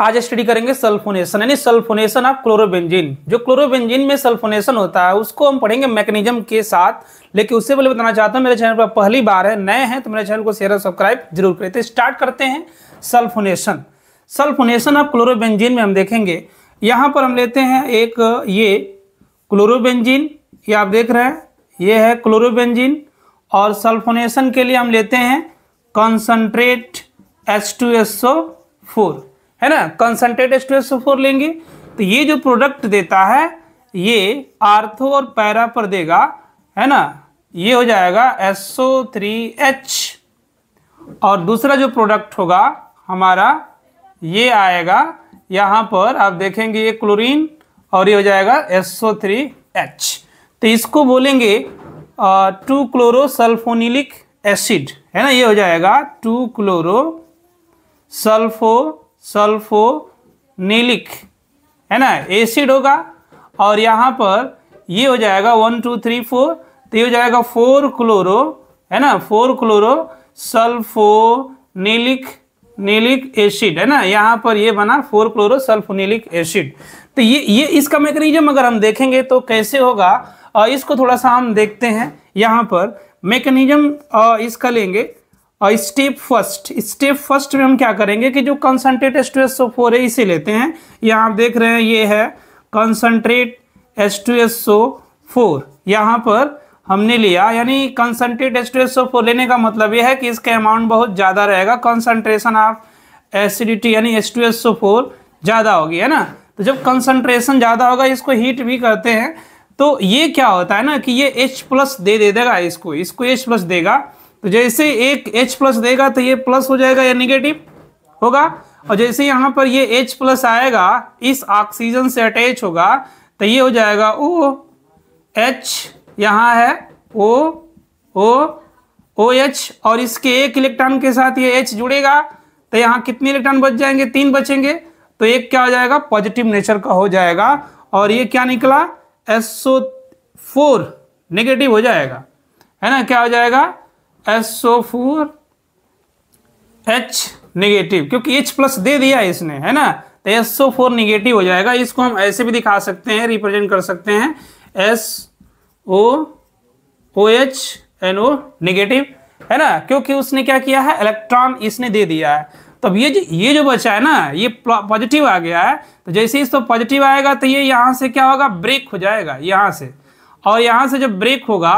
आज स्टडी करेंगे सल्फोनेशन यानी सल्फोनेशन ऑफ क्लोरोबेंजीन जो क्लोरोबेंजीन में सल्फोनेशन होता है उसको हम पढ़ेंगे मैकेनिज्म के साथ लेकिन उससे पहले बताना चाहता हूँ मेरे चैनल पर पहली बार है नए हैं तो मेरे चैनल को शेयर और सब्सक्राइब जरूर करें तो स्टार्ट करते हैं सल्फोनेशन सल्फोनेशन ऑफ क्लोरोबेंजिन में हम देखेंगे यहाँ पर हम लेते हैं एक ये क्लोरोबेंजिन ये आप देख रहे हैं ये है क्लोरोबेंजिन और सल्फोनेशन के लिए हम लेते हैं concentrate H two S O four है ना कंसनट्रेट एच लेंगे तो ये जो प्रोडक्ट देता है ये आर्थो और पैरा पर देगा है ना ये हो जाएगा एसओ थ्री एच और दूसरा जो प्रोडक्ट होगा हमारा ये आएगा यहाँ पर आप देखेंगे ये क्लोरीन और ये हो जाएगा एसओ थ्री एच तो इसको बोलेंगे टू क्लोरो सल्फोनिलिक एसिड है ना ये हो जाएगा टू क्लोरो सल्फो सल्फोनिलिक है ना एसिड होगा और यहाँ पर ये हो जाएगा वन टू थ्री फोर तो ये हो जाएगा फोर क्लोरो है ना फोर क्लोरो सल्फोनिलिक नीलिक एसिड है ना यहाँ पर ये बना फोर क्लोरो सल्फोनिलिक एसिड तो ये ये इसका मैकेनिज्म अगर हम देखेंगे तो कैसे होगा और इसको थोड़ा सा हम देखते हैं यहाँ पर मैकेनिज्म इसका लेंगे और स्टेप फर्स्ट स्टेप फर्स्ट में हम क्या करेंगे कि जो concentrate S two S O four है इसे लेते हैं यहाँ आप देख रहे हैं ये है concentrate S two S O four यहाँ पर हमने लिया यानी concentrate S two S O four लेने का मतलब यह है कि इसका अमाउंट बहुत ज़्यादा रहेगा कंसनट्रेशन ऑफ एसिडिटी यानी S two S O four ज़्यादा होगी है ना तो जब कंसनट्रेशन ज़्यादा होगा इसको हीट भी करते हैं तो ये क्या होता है ना कि ये H प्लस दे दे देगा इसको इसको H प्लस देगा तो जैसे एक एच प्लस देगा तो ये प्लस हो जाएगा या निगेटिव होगा और जैसे यहां पर ये एच प्लस आएगा इस ऑक्सीजन से अटैच होगा तो ये हो जाएगा ओ एच यहाँ है ओ ओ ओ एच और इसके एक इलेक्ट्रॉन के साथ ये एच जुड़ेगा तो यहाँ कितने इलेक्ट्रॉन बच जाएंगे तीन बचेंगे तो एक क्या हो जाएगा पॉजिटिव नेचर का हो जाएगा और ये क्या निकला एसओ फोर नेगेटिव हो जाएगा है ना क्या हो जाएगा फोर एच निगेटिव क्योंकि H प्लस दे दिया है इसने है ना तो फोर निगेटिव हो जाएगा इसको हम ऐसे भी दिखा सकते हैं रिप्रेजेंट कर सकते हैं S O O H N O negative है ना क्योंकि उसने क्या किया है इलेक्ट्रॉन इसने दे दिया है तब तो ये ये जो बचा है ना ये पॉजिटिव आ गया है तो जैसे इसको तो पॉजिटिव आएगा तो ये यहाँ से क्या होगा ब्रेक हो जाएगा यहाँ से और यहाँ से जब ब्रेक होगा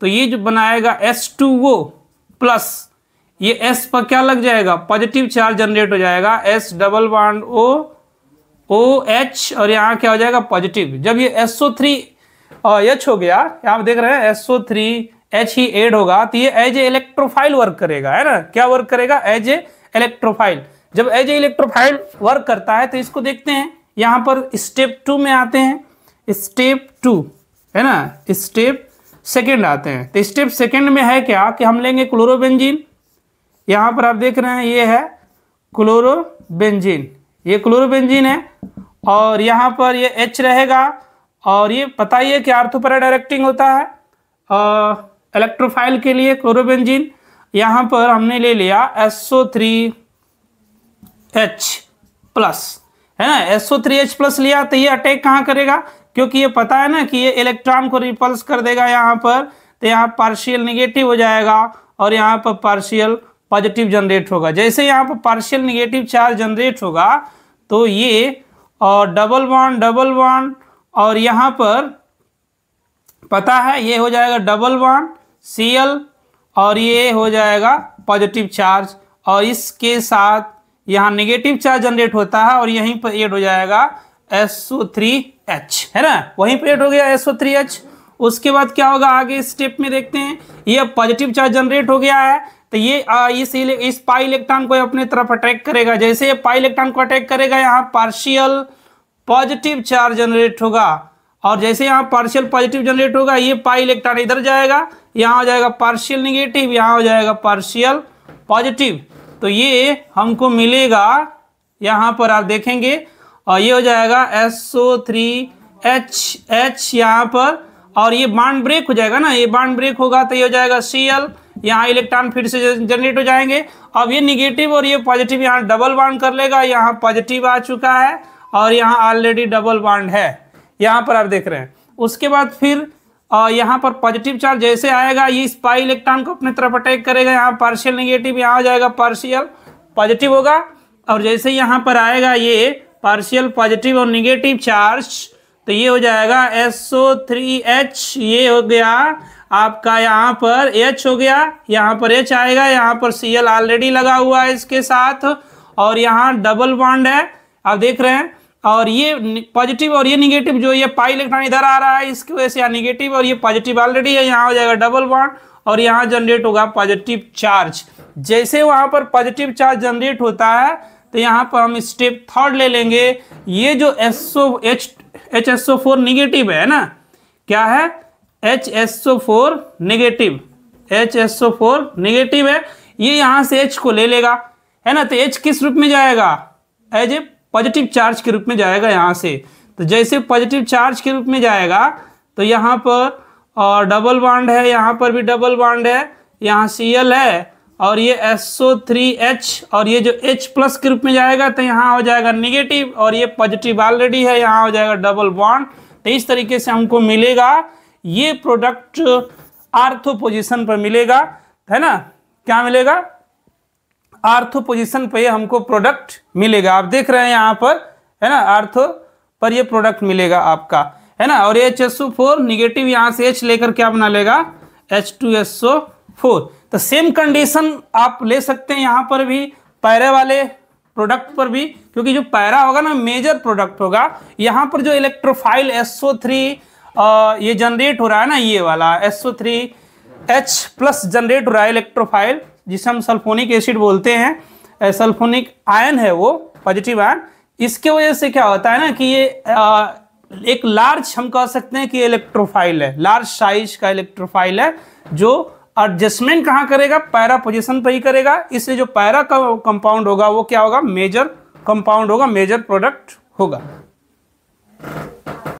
तो ये जो बनाएगा एस टू वो प्लस ये एस पर क्या लग जाएगा पॉजिटिव चार्ज जनरेट हो जाएगा S double bond O O H और यहाँ क्या हो जाएगा पॉजिटिव जब ये एस ओ थ्री एच हो गया यहाँ देख रहे हैं एस ओ थ्री एच ही एड होगा तो ये एज ए इलेक्ट्रोफाइल वर्क करेगा है ना क्या वर्क करेगा एज ए इलेक्ट्रोफाइल जब एज ए इलेक्ट्रोफाइल वर्क करता है तो इसको देखते हैं यहाँ पर स्टेप टू में आते हैं स्टेप टू है ना स्टेप सेकेंड आते हैं तो स्टेप सेकेंड में है क्या कि हम लेंगे क्लोरोबेंजीन यहाँ पर आप देख रहे हैं ये है क्लोरोबेंजीन ये क्लोरोबेंजीन है और यहाँ पर ये एच रहेगा और ये पता ही है कि आर्थोपरा डायरेक्टिंग होता है इलेक्ट्रोफाइल के लिए क्लोरोबेंजीन यहाँ पर हमने ले लिया एसओ थ्री एच प्लस है ना एसओ थ्री एच प्लस लिया तो ये अटैक कहाँ करेगा क्योंकि ये पता है ना कि ये इलेक्ट्रॉन को रिपल्स कर देगा यहाँ पर तो यहाँ पार्शियल निगेटिव हो जाएगा और यहाँ पर पार्शियल पॉजिटिव जनरेट होगा जैसे यहाँ पर पार्शियल निगेटिव चार्ज जनरेट होगा तो ये और डबल वन डबल वन और यहाँ पर पता है ये हो जाएगा डबल वन सी और ये हो जाएगा पॉजिटिव चार्ज और इसके साथ यहाँ नेगेटिव चार्ज जनरेट होता है और यहीं पर एड हो जाएगा एस थ्री एच है ना वहीं प्लेट हो गया एस ओ थ्री एच उसके बाद क्या होगा आगे स्टेप में देखते हैं ये पॉजिटिव चार्ज जनरेट हो गया है तो ये आ, इस इस पाई इलेक्ट्रॉन को अपने तरफ अटैक करेगा जैसे ये पाई इलेक्ट्रॉन को अटैक करेगा यहाँ पार्शियल पॉजिटिव चार्ज जनरेट होगा और जैसे यहाँ पार्शियल पॉजिटिव जनरेट होगा ये पाई इलेक्ट्रॉन इधर जाएगा यहाँ हो जाएगा पार्शियल निगेटिव यहाँ हो जाएगा पार्शियल पॉजिटिव तो ये हमको मिलेगा यहाँ पर आप देखेंगे और ये हो जाएगा S O three H H यहाँ पर और ये बाड ब्रेक हो जाएगा ना ये बाड ब्रेक होगा तो ये हो जाएगा सी एल यहाँ इलेक्ट्रॉन फिर से जनरेट हो जाएंगे अब ये निगेटिव और ये पॉजिटिव यहाँ डबल बाड कर लेगा यहाँ पॉजिटिव आ चुका है और यहाँ ऑलरेडी डबल बाड है यहाँ पर आप देख रहे हैं उसके बाद फिर यहाँ पर पॉजिटिव चार्ज जैसे आएगा ये स्पाई इलेक्ट्रॉन को अपने तरफ अटैक करेगा यहाँ पार्शियल निगेटिव यहाँ हो जाएगा पार्शियल पॉजिटिव होगा और जैसे यहाँ पर आएगा ये पार्शियल पॉजिटिव और निगेटिव चार्ज तो ये हो जाएगा SO3H ये हो गया आपका यहाँ पर H हो गया यहाँ पर H आएगा यहाँ पर Cl ऑलरेडी लगा हुआ है इसके साथ और यहाँ डबल बॉन्ड है आप देख रहे हैं और ये पॉजिटिव और ये निगेटिव जो ये पाई इलेक्ट्रॉन इधर आ रहा है इसकी वजह से यहाँ निगेटिव और ये पॉजिटिव ऑलरेडी है यहाँ हो जाएगा डबल बॉन्ड और यहाँ जनरेट होगा पॉजिटिव चार्ज जैसे वहाँ पर पॉजिटिव चार्ज जनरेट होता है तो यहाँ पर हम स्टेप थर्ड ले लेंगे ये जो S H H S O four negative है ना क्या है H S O four negative H S O four negative है ये यहाँ से एच को ले लेगा है ना तो एच किस रूप में जाएगा एज ए पॉजिटिव चार्ज के रूप में जाएगा यहाँ से तो जैसे पॉजिटिव चार्ज के रूप में जाएगा तो यहाँ पर और डबल बाड है यहाँ पर भी डबल बाड है यहाँ सी एल है और ये SO3H और ये जो H प्लस के रूप में जाएगा तो यहाँ हो जाएगा निगेटिव और ये पॉजिटिव ऑलरेडी है यहाँ हो जाएगा डबल बॉन्ड तो इस तरीके से हमको मिलेगा ये प्रोडक्ट आर्थो पोजिशन पर मिलेगा है ना क्या मिलेगा आर्थो पोजिशन पर ये हमको प्रोडक्ट मिलेगा आप देख रहे हैं यहाँ पर है ना आर्थो पर ये प्रोडक्ट मिलेगा आपका है ना और H S O four negative यहाँ से एच लेकर क्या बना लेगा H two S O four तो सेम कंडीशन आप ले सकते हैं यहाँ पर भी पैरे वाले प्रोडक्ट पर भी क्योंकि जो पैरा होगा ना मेजर प्रोडक्ट होगा यहाँ पर जो इलेक्ट्रोफाइल एसओ थ्री ये जनरेट हो रहा है ना ये वाला SO three H plus generate हो रहा है इलेक्ट्रोफाइल जिसे हम सल्फोनिक एसिड बोलते हैं सल्फोनिक आयन है वो पॉजिटिव आयन इसके वजह से क्या होता है ना कि ये आ, एक लार्ज हम कह सकते हैं कि इलेक्ट्रोफाइल है लार्ज साइज का इलेक्ट्रोफाइल है जो एडजस्टमेंट कहां करेगा पैरा पोजिशन पर ही करेगा इसलिए जो पैरा कंपाउंड होगा वो क्या होगा मेजर कंपाउंड होगा मेजर प्रोडक्ट होगा